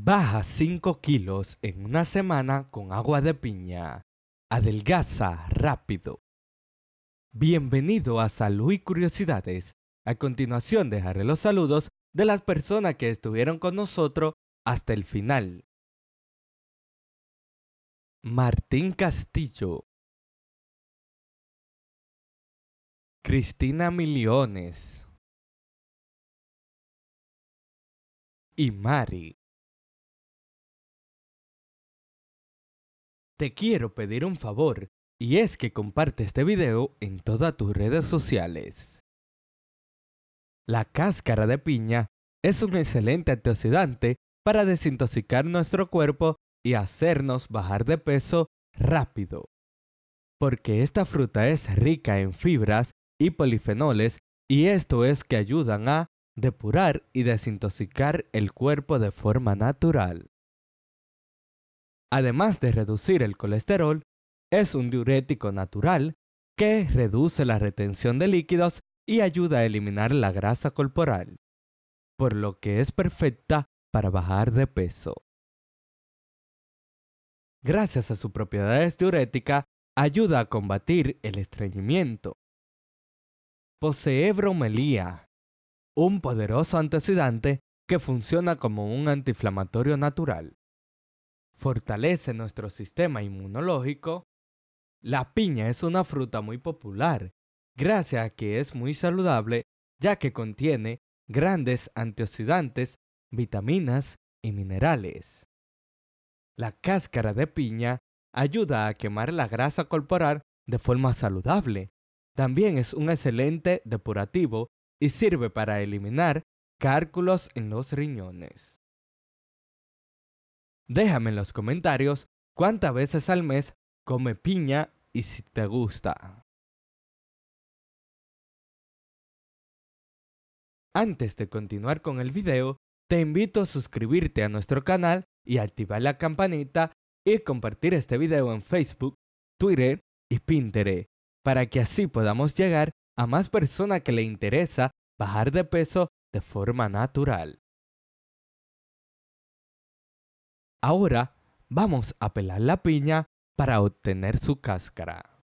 Baja 5 kilos en una semana con agua de piña. Adelgaza rápido. Bienvenido a Salud y Curiosidades. A continuación dejaré los saludos de las personas que estuvieron con nosotros hasta el final. Martín Castillo. Cristina Miliones. Y Mari. Te quiero pedir un favor y es que comparte este video en todas tus redes sociales. La cáscara de piña es un excelente antioxidante para desintoxicar nuestro cuerpo y hacernos bajar de peso rápido. Porque esta fruta es rica en fibras y polifenoles y esto es que ayudan a depurar y desintoxicar el cuerpo de forma natural. Además de reducir el colesterol, es un diurético natural que reduce la retención de líquidos y ayuda a eliminar la grasa corporal, por lo que es perfecta para bajar de peso. Gracias a su propiedades diurética, ayuda a combatir el estreñimiento. Posee bromelía, un poderoso antioxidante que funciona como un antiinflamatorio natural fortalece nuestro sistema inmunológico. La piña es una fruta muy popular, gracias a que es muy saludable ya que contiene grandes antioxidantes, vitaminas y minerales. La cáscara de piña ayuda a quemar la grasa corporal de forma saludable. También es un excelente depurativo y sirve para eliminar cálculos en los riñones. Déjame en los comentarios cuántas veces al mes come piña y si te gusta. Antes de continuar con el video, te invito a suscribirte a nuestro canal y activar la campanita y compartir este video en Facebook, Twitter y Pinterest, para que así podamos llegar a más personas que le interesa bajar de peso de forma natural. Ahora vamos a pelar la piña para obtener su cáscara.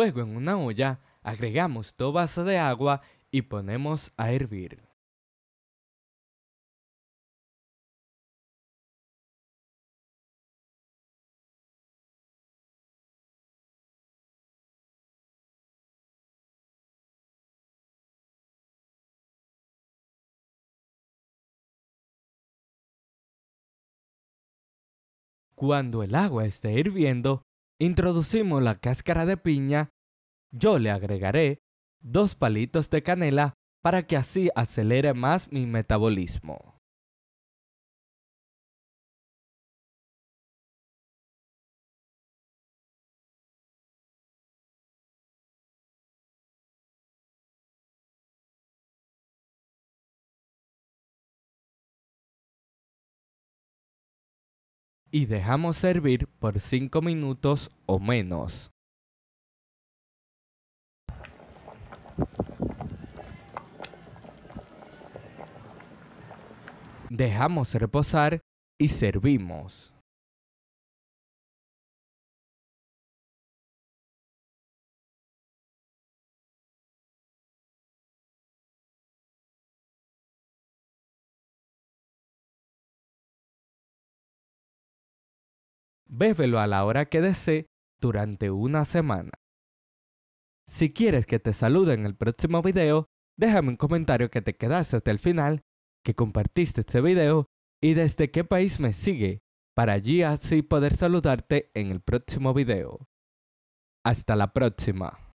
Luego en una olla agregamos dos vasos de agua y ponemos a hervir. Cuando el agua esté hirviendo, Introducimos la cáscara de piña. Yo le agregaré dos palitos de canela para que así acelere más mi metabolismo. y dejamos servir por 5 minutos o menos. Dejamos reposar y servimos. bébelo a la hora que desee durante una semana. Si quieres que te salude en el próximo video, déjame un comentario que te quedaste hasta el final, que compartiste este video y desde qué país me sigue, para allí así poder saludarte en el próximo video. Hasta la próxima.